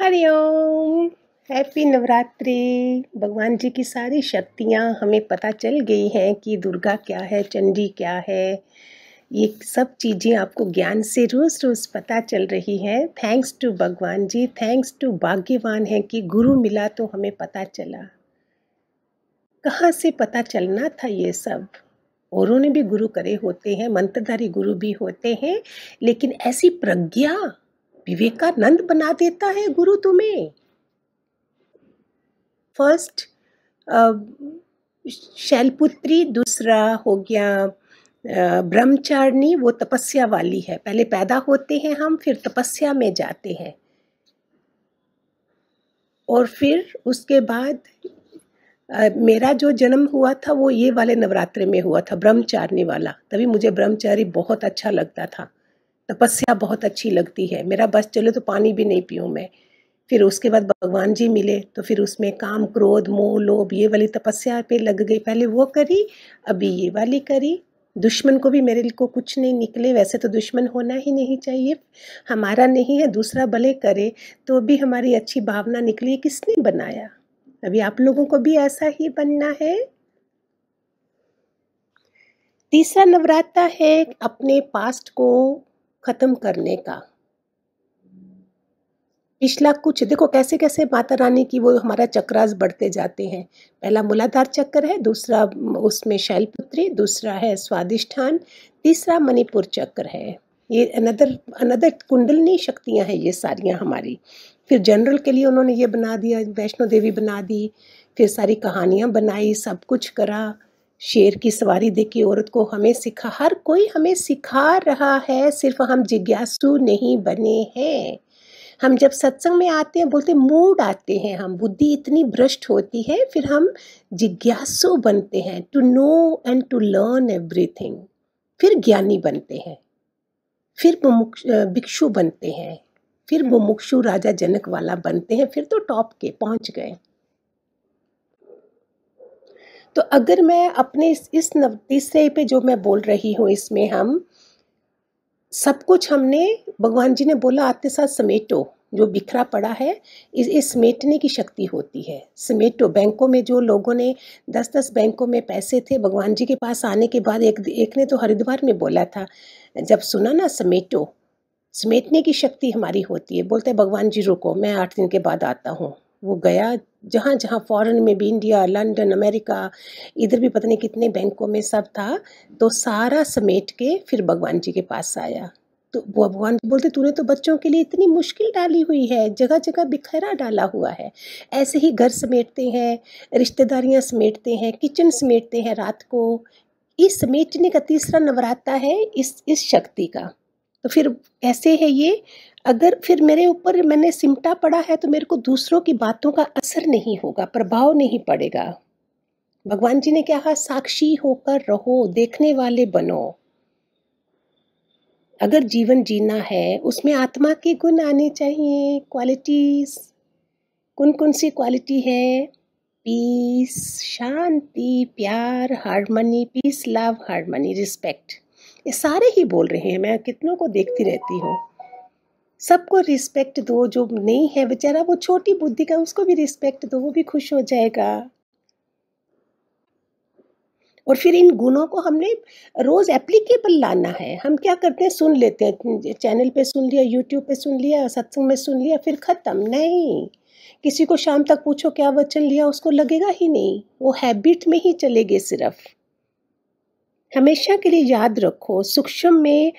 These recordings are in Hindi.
हरिओम हैप्पी नवरात्रि भगवान जी की सारी शक्तियाँ हमें पता चल गई हैं कि दुर्गा क्या है चंडी क्या है ये सब चीज़ें आपको ज्ञान से रोज़ रोज़ पता चल रही हैं थैंक्स टू भगवान जी थैंक्स टू भाग्यवान है कि गुरु मिला तो हमें पता चला कहाँ से पता चलना था ये सब औरों ने भी गुरु करे होते हैं मंत्रधारी गुरु भी होते हैं लेकिन ऐसी प्रज्ञा विवेकानंद बना देता है गुरु तुम्हें फर्स्ट शैलपुत्री दूसरा हो गया ब्रह्मचारिणी वो तपस्या वाली है पहले पैदा होते हैं हम फिर तपस्या में जाते हैं और फिर उसके बाद मेरा जो जन्म हुआ था वो ये वाले नवरात्रे में हुआ था ब्रह्मचारिणी वाला तभी मुझे ब्रह्मचारी बहुत अच्छा लगता था तपस्या बहुत अच्छी लगती है मेरा बस चले तो पानी भी नहीं पीऊँ मैं फिर उसके बाद भगवान जी मिले तो फिर उसमें काम क्रोध मोह लोभ ये वाली तपस्या पे लग गई पहले वो करी अभी ये वाली करी दुश्मन को भी मेरे को कुछ नहीं निकले वैसे तो दुश्मन होना ही नहीं चाहिए हमारा नहीं है दूसरा भले करे तो भी हमारी अच्छी भावना निकली किसने बनाया अभी आप लोगों को भी ऐसा ही बनना है तीसरा नवरात्रा है अपने पास्ट को ख़त्म करने का पिछला कुछ देखो कैसे कैसे माता रानी की वो हमारा चक्रास बढ़ते जाते हैं पहला मूलाधार चक्र है दूसरा उसमें शैलपुत्री दूसरा है स्वादिष्ठान तीसरा मणिपुर चक्र है ये अनदर अनदर कुंडलनी शक्तियां हैं ये सारियां हमारी फिर जनरल के लिए उन्होंने ये बना दिया वैष्णो देवी बना दी फिर सारी कहानियाँ बनाई सब कुछ करा शेर की सवारी देखी औरत को हमें सिखा हर कोई हमें सिखा रहा है सिर्फ हम जिज्ञासु नहीं बने हैं हम जब सत्संग में आते हैं बोलते मूड आते हैं हम बुद्धि इतनी भ्रष्ट होती है फिर हम जिज्ञासु बनते हैं to know and to learn everything फिर ज्ञानी बनते हैं फिर भिक्षु बनते हैं फिर मुमुक्षु राजा जनक वाला बनते हैं फिर तो टॉप के पहुंच गए तो अगर मैं अपने इस, इस नव तीसरे पे जो मैं बोल रही हूँ इसमें हम सब कुछ हमने भगवान जी ने बोला आपके साथ समेटो जो बिखरा पड़ा है इस, इस समेटने की शक्ति होती है समेटो बैंकों में जो लोगों ने दस दस बैंकों में पैसे थे भगवान जी के पास आने के बाद एक एक ने तो हरिद्वार में बोला था जब सुना ना समेटो समेटने की शक्ति हमारी होती है बोलते हैं भगवान जी रुको मैं आठ दिन के बाद आता हूँ वो गया जहाँ जहाँ फ़ॉरन में भी इंडिया लंदन अमेरिका इधर भी पता नहीं कितने बैंकों में सब था तो सारा समेट के फिर भगवान जी के पास आया तो भगवान बोलते तूने तो बच्चों के लिए इतनी मुश्किल डाली हुई है जगह जगह बिखरा डाला हुआ है ऐसे ही घर समेटते हैं रिश्तेदारियाँ समेटते हैं किचन समेटते हैं रात को इस समेटने का तीसरा नवरात्रा है इस इस शक्ति का तो फिर ऐसे है ये अगर फिर मेरे ऊपर मैंने सिमटा पड़ा है तो मेरे को दूसरों की बातों का असर नहीं होगा प्रभाव नहीं पड़ेगा भगवान जी ने कहा साक्षी होकर रहो देखने वाले बनो अगर जीवन जीना है उसमें आत्मा के गुण आने चाहिए क्वालिटीज़ कौन कौन सी क्वालिटी है पीस शांति प्यार harmony peace love harmony respect ये सारे ही बोल रहे हैं मैं कितनों को देखती रहती हूँ सबको रिस्पेक्ट दो जो नहीं है बेचारा वो छोटी बुद्धि का उसको भी रिस्पेक्ट दो वो भी खुश हो जाएगा और फिर इन गुणों को हमने रोज़ एप्लीकेबल लाना है हम क्या करते हैं सुन लेते हैं चैनल पे सुन लिया यूट्यूब पे सुन लिया सत्संग में सुन लिया फिर ख़त्म नहीं किसी को शाम तक पूछो क्या वचन लिया उसको लगेगा ही नहीं वो हैबिट में ही चलेगे सिर्फ़ हमेशा के लिए याद रखो सूक्ष्म में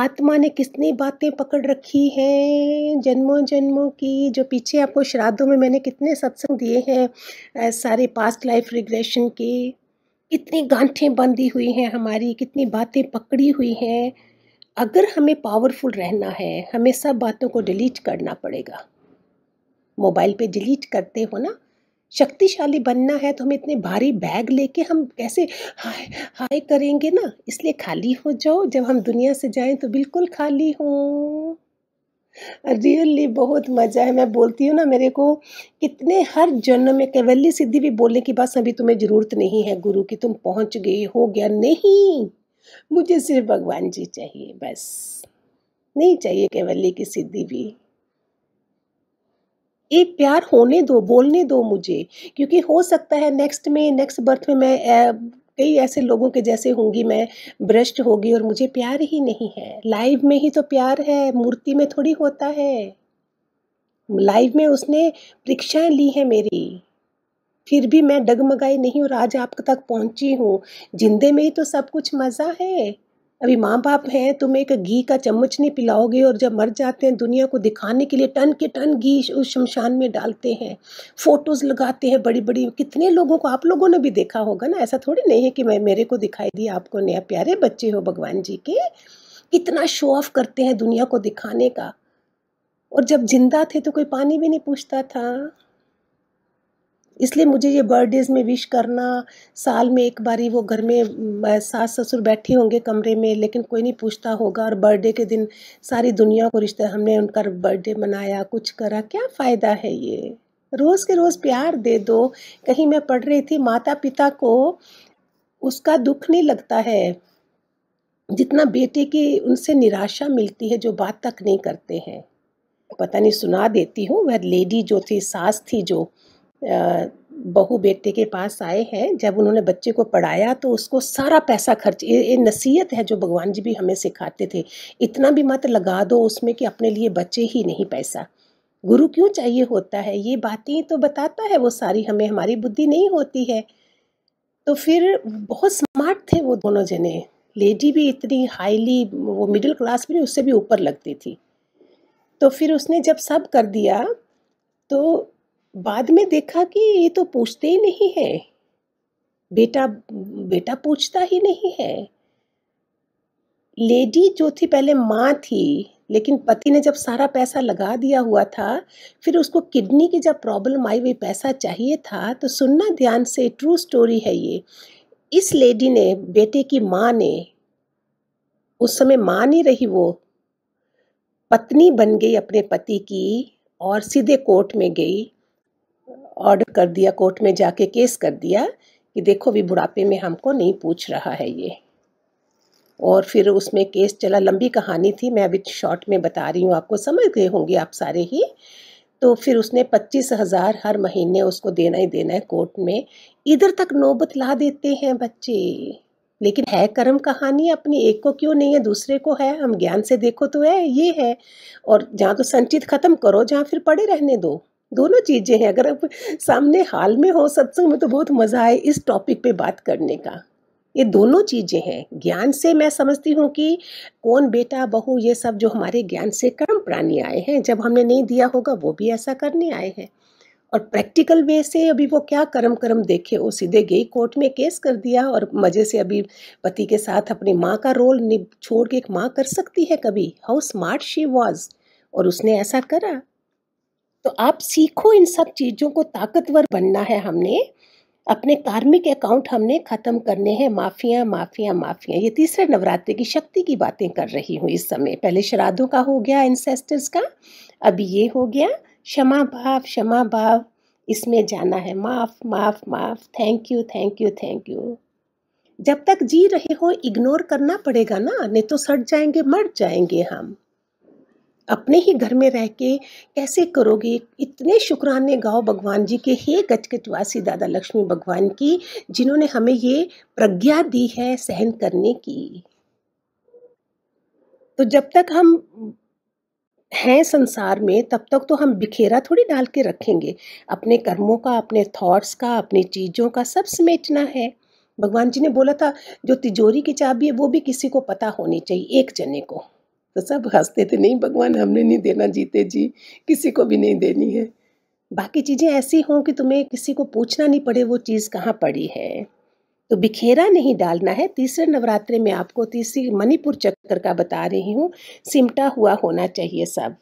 आत्मा ने कितनी बातें पकड़ रखी हैं जन्मों जन्मों की जो पीछे आपको श्राद्धों में मैंने कितने सत्संग दिए हैं सारे पास्ट लाइफ रिग्रेशन के कितनी गांठें बंधी हुई हैं हमारी कितनी बातें पकड़ी हुई हैं अगर हमें पावरफुल रहना है हमें सब बातों को डिलीट करना पड़ेगा मोबाइल पे डिलीट करते हो ना शक्तिशाली बनना है तो हमें इतने भारी बैग लेके हम कैसे हाय हाय करेंगे ना इसलिए खाली हो जाओ जब हम दुनिया से जाएं तो बिल्कुल खाली हों रियली बहुत मज़ा है मैं बोलती हूँ ना मेरे को कितने हर जन्म में कैवल्य सिद्धि भी बोलने की बात अभी तुम्हें ज़रूरत नहीं है गुरु की तुम पहुँच गए हो गया नहीं मुझे सिर्फ भगवान जी चाहिए बस नहीं चाहिए कैवल्य की सिद्धि भी ये प्यार होने दो बोलने दो मुझे क्योंकि हो सकता है नेक्स्ट में नेक्स्ट बर्थ में मैं कई ऐसे लोगों के जैसे होंगी मैं भ्रष्ट होगी और मुझे प्यार ही नहीं है लाइव में ही तो प्यार है मूर्ति में थोड़ी होता है लाइव में उसने परीक्षाएं ली हैं मेरी फिर भी मैं डगमगाई नहीं और आज आप तक पहुंची हूँ जिंदे में ही तो सब कुछ मज़ा है अभी माँ बाप हैं तुम एक घी का चम्मच नहीं पिलाओगे और जब मर जाते हैं दुनिया को दिखाने के लिए टन के टन घी उस शमशान में डालते हैं फ़ोटोज़ लगाते हैं बड़ी बड़ी कितने लोगों को आप लोगों ने भी देखा होगा ना ऐसा थोड़ी नहीं है कि मैं मेरे को दिखाई दिया आपको नया प्यारे बच्चे हो भगवान जी के कितना शो ऑफ करते हैं दुनिया को दिखाने का और जब जिंदा थे तो कोई पानी भी नहीं पूछता था इसलिए मुझे ये बर्थडेज़ में विश करना साल में एक बारी वो घर में सास ससुर बैठे होंगे कमरे में लेकिन कोई नहीं पूछता होगा और बर्थडे के दिन सारी दुनिया को रिश्ते हमने उनका बर्थडे मनाया कुछ करा क्या फ़ायदा है ये रोज़ के रोज़ प्यार दे दो कहीं मैं पढ़ रही थी माता पिता को उसका दुख नहीं लगता है जितना बेटे की उनसे निराशा मिलती है जो बात तक नहीं करते हैं पता नहीं सुना देती हूँ वह लेडी जो थी सास थी जो बहू बेटे के पास आए हैं जब उन्होंने बच्चे को पढ़ाया तो उसको सारा पैसा खर्च ये, ये नसीहत है जो भगवान जी भी हमें सिखाते थे इतना भी मत लगा दो उसमें कि अपने लिए बचे ही नहीं पैसा गुरु क्यों चाहिए होता है ये बातें तो बताता है वो सारी हमें हमारी बुद्धि नहीं होती है तो फिर बहुत स्मार्ट थे वो दोनों जने लेडी भी इतनी हाईली वो मिडिल क्लास भी उससे भी ऊपर लगती थी तो फिर उसने जब सब कर दिया तो बाद में देखा कि ये तो पूछते ही नहीं है बेटा बेटा पूछता ही नहीं है लेडी जो थी पहले माँ थी लेकिन पति ने जब सारा पैसा लगा दिया हुआ था फिर उसको किडनी की जब प्रॉब्लम आई हुई पैसा चाहिए था तो सुनना ध्यान से ट्रू स्टोरी है ये इस लेडी ने बेटे की माँ ने उस समय माँ नहीं रही वो पत्नी बन गई अपने पति की और सीधे कोर्ट में गई ऑर्डर कर दिया कोर्ट में जाके केस कर दिया कि देखो भी बुढ़ापे में हमको नहीं पूछ रहा है ये और फिर उसमें केस चला लंबी कहानी थी मैं अभी शॉर्ट में बता रही हूँ आपको समझ गए होंगे आप सारे ही तो फिर उसने पच्चीस हज़ार हर महीने उसको देना ही देना है कोर्ट में इधर तक नौबत ला देते हैं बच्चे लेकिन है कर्म कहानी अपनी एक को क्यों नहीं है दूसरे को है हम ज्ञान से देखो तो है ये है और जहाँ तो संचित ख़त्म करो जहाँ फिर पड़े रहने दो दोनों चीज़ें हैं अगर आप सामने हाल में हो सत्संग में तो बहुत मज़ा आए इस टॉपिक पे बात करने का ये दोनों चीज़ें हैं ज्ञान से मैं समझती हूँ कि कौन बेटा बहू ये सब जो हमारे ज्ञान से कर्म प्राणी आए हैं जब हमने नहीं दिया होगा वो भी ऐसा करने आए हैं और प्रैक्टिकल वे से अभी वो क्या कर्म कर्म देखे वो सीधे गई कोर्ट में केस कर दिया और मज़े से अभी पति के साथ अपनी माँ का रोल छोड़ के एक माँ कर सकती है कभी हाउ स्मार्ट शी वॉज और उसने ऐसा करा तो आप सीखो इन सब चीज़ों को ताकतवर बनना है हमने अपने कार्मिक अकाउंट हमने ख़त्म करने हैं माफिया माफिया माफिया ये तीसरे नवरात्रि की शक्ति की बातें कर रही हूँ इस समय पहले श्राद्धों का हो गया इंसेस्टर्स का अभी ये हो गया क्षमा भाव क्षमा भाव इसमें जाना है माफ़ माफ़ माफ़ thank you thank you thank you जब तक जी रहे हो इग्नोर करना पड़ेगा ना नहीं तो सट जाएंगे मर जाएंगे हम अपने ही घर में रह के कैसे करोगे इतने शुक्राने गाओ भगवान जी के हे गचकचवासी दादा लक्ष्मी भगवान की जिन्होंने हमें ये प्रज्ञा दी है सहन करने की तो जब तक हम हैं संसार में तब तक तो हम बिखेरा थोड़ी डाल के रखेंगे अपने कर्मों का अपने थॉट्स का अपनी चीज़ों का सब समेटना है भगवान जी ने बोला था जो तिजोरी की चाबी है वो भी किसी को पता होनी चाहिए एक जने को तो सब हंसते थे नहीं भगवान हमने नहीं देना जीते जी किसी को भी नहीं देनी है बाकी चीज़ें ऐसी हों कि तुम्हें किसी को पूछना नहीं पड़े वो चीज़ कहाँ पड़ी है तो बिखेरा नहीं डालना है तीसरे नवरात्रे में आपको तीसरी मणिपुर चक्कर का बता रही हूँ सिमटा हुआ होना चाहिए सब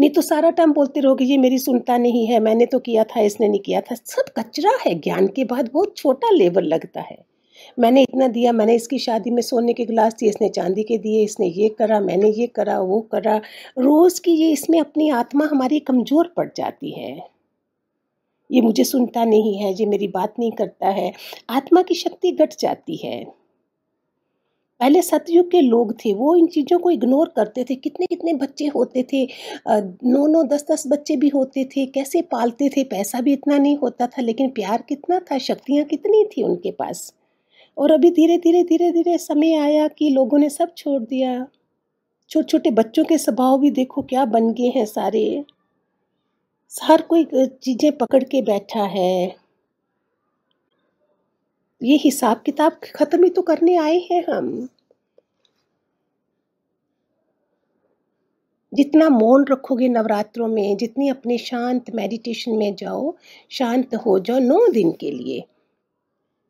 नहीं तो सारा टाइम बोलते रहोगे ये मेरी सुनता नहीं है मैंने तो किया था इसने नहीं किया था सब कचरा है ज्ञान के बाद बहुत छोटा लेवल लगता है मैंने इतना दिया मैंने इसकी शादी में सोने के गिलास दिए इसने चांदी के दिए इसने ये करा मैंने ये करा वो करा रोज़ की ये इसमें अपनी आत्मा हमारी कमज़ोर पड़ जाती है ये मुझे सुनता नहीं है ये मेरी बात नहीं करता है आत्मा की शक्ति घट जाती है पहले सतयुग के लोग थे वो इन चीज़ों को इग्नोर करते थे कितने कितने बच्चे होते थे नौ नौ दस दस बच्चे भी होते थे कैसे पालते थे पैसा भी इतना नहीं होता था लेकिन प्यार कितना था शक्तियाँ कितनी थी उनके पास और अभी धीरे धीरे धीरे धीरे समय आया कि लोगों ने सब छोड़ दिया छोटे छोटे बच्चों के स्वभाव भी देखो क्या बन गए हैं सारे हर कोई चीज़ें पकड़ के बैठा है ये हिसाब किताब ख़त्म ही तो करने आए हैं हम जितना मौन रखोगे नवरात्रों में जितनी अपने शांत मेडिटेशन में जाओ शांत हो जाओ नौ दिन के लिए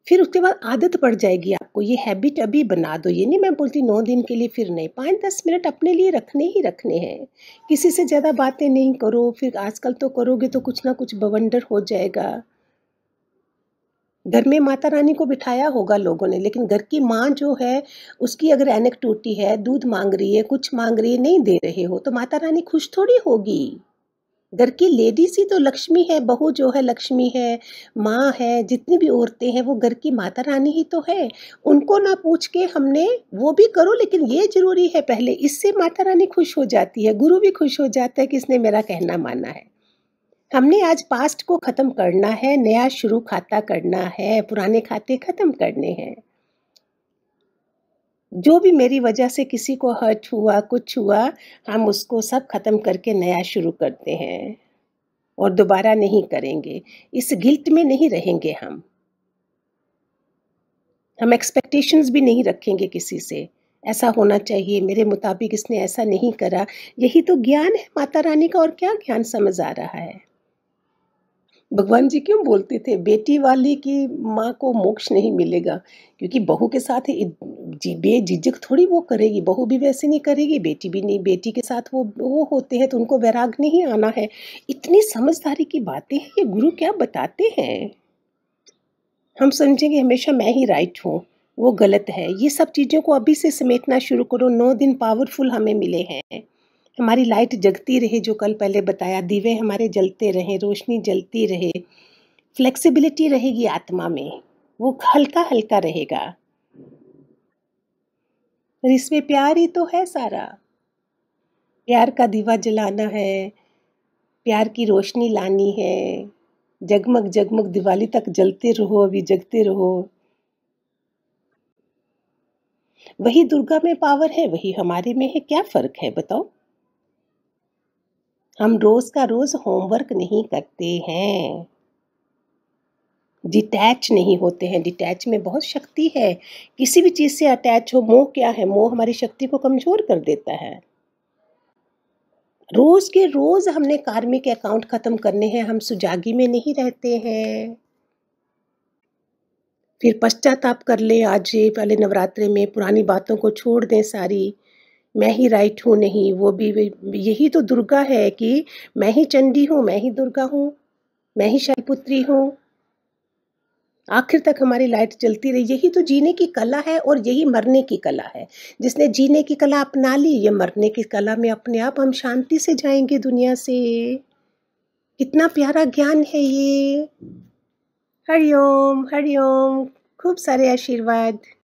फिर उसके बाद आदत पड़ जाएगी आपको ये हैबिट अभी बना दो ये नहीं मैं बोलती नौ दिन के लिए फिर नहीं पाँच दस मिनट अपने लिए रखने ही रखने हैं किसी से ज़्यादा बातें नहीं करो फिर आजकल तो करोगे तो कुछ ना कुछ बवंडर हो जाएगा घर में माता रानी को बिठाया होगा लोगों ने लेकिन घर की माँ जो है उसकी अगर एनक टूटी है दूध मांग रही है कुछ मांग रही है नहीं दे रहे हो तो माता रानी खुश थोड़ी होगी घर की लेडीज ही तो लक्ष्मी है बहू जो है लक्ष्मी है माँ है जितनी भी औरतें हैं वो घर की माता रानी ही तो है उनको ना पूछ के हमने वो भी करो लेकिन ये जरूरी है पहले इससे माता रानी खुश हो जाती है गुरु भी खुश हो जाता है कि इसने मेरा कहना माना है हमने आज पास्ट को ख़त्म करना है नया शुरू खाता करना है पुराने खाते ख़त्म करने हैं जो भी मेरी वजह से किसी को हर्ट हुआ कुछ हुआ हम उसको सब ख़त्म करके नया शुरू करते हैं और दोबारा नहीं करेंगे इस गिल्ट में नहीं रहेंगे हम हम एक्सपेक्टेशंस भी नहीं रखेंगे किसी से ऐसा होना चाहिए मेरे मुताबिक इसने ऐसा नहीं करा यही तो ज्ञान है माता रानी का और क्या ज्ञान समझ आ रहा है भगवान जी क्यों बोलते थे बेटी वाली की माँ को मोक्ष नहीं मिलेगा क्योंकि बहू के साथ जी बेझिझक थोड़ी वो करेगी बहू भी वैसे नहीं करेगी बेटी भी नहीं बेटी के साथ वो वो होते हैं तो उनको वैराग नहीं आना है इतनी समझदारी की बातें हैं ये गुरु क्या बताते हैं हम समझेंगे हमेशा मैं ही राइट हूँ वो गलत है ये सब चीज़ों को अभी से समेटना शुरू करो नौ दिन पावरफुल हमें मिले हैं हमारी लाइट जगती रहे जो कल पहले बताया दीवे हमारे जलते रहें रोशनी जलती रहे फ्लेक्सिबिलिटी रहेगी आत्मा में वो हल्का हल्का रहेगा और इसमें प्यार ही तो है सारा प्यार का दीवा जलाना है प्यार की रोशनी लानी है जगमग जगमग दिवाली तक जलते रहो अभी जगते रहो वही दुर्गा में पावर है वही हमारे में है क्या फ़र्क है बताओ हम रोज़ का रोज़ होमवर्क नहीं करते हैं डिटैच नहीं होते हैं डिटैच में बहुत शक्ति है किसी भी चीज़ से अटैच हो मोह क्या है मोह हमारी शक्ति को कमज़ोर कर देता है रोज़ के रोज़ हमने कार्मिक अकाउंट ख़त्म करने हैं हम सुजागी में नहीं रहते हैं फिर पश्चाताप कर ले आज पहले नवरात्रे में पुरानी बातों को छोड़ दें सारी मैं ही राइट हूँ नहीं वो भी यही तो दुर्गा है कि मैं ही चंडी हूँ मैं ही दुर्गा हूँ मैं ही शैलपुत्री हूँ आखिर तक हमारी लाइट चलती रही यही तो जीने की कला है और यही मरने की कला है जिसने जीने की कला अपना ली ये मरने की कला में अपने आप हम शांति से जाएंगे दुनिया से कितना प्यारा ज्ञान है ये हरिओम हरिओम खूब सारे आशीर्वाद